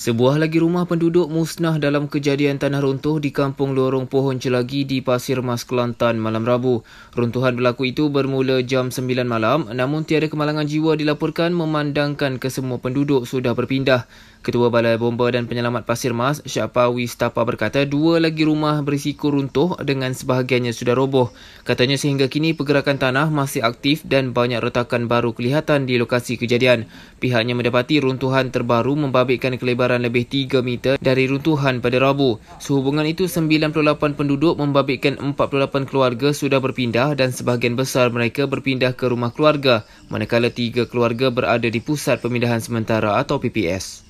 Sebuah lagi rumah penduduk musnah dalam kejadian tanah runtuh di kampung Lorong Pohon Celagi di Pasir Mas Kelantan malam Rabu. Runtuhan berlaku itu bermula jam 9 malam namun tiada kemalangan jiwa dilaporkan memandangkan kesemua penduduk sudah berpindah. Ketua Balai Bomba dan Penyelamat Pasir Mas, Syapa Wistapa berkata dua lagi rumah berisiko runtuh dengan sebahagiannya sudah roboh. Katanya sehingga kini pergerakan tanah masih aktif dan banyak retakan baru kelihatan di lokasi kejadian. Pihaknya mendapati runtuhan terbaru membabitkan kelebaran lebih 3 meter dari runtuhan pada Rabu. Sehubungan itu 98 penduduk membabitkan 48 keluarga sudah berpindah dan sebahagian besar mereka berpindah ke rumah keluarga manakala tiga keluarga berada di pusat pemindahan sementara atau PPS.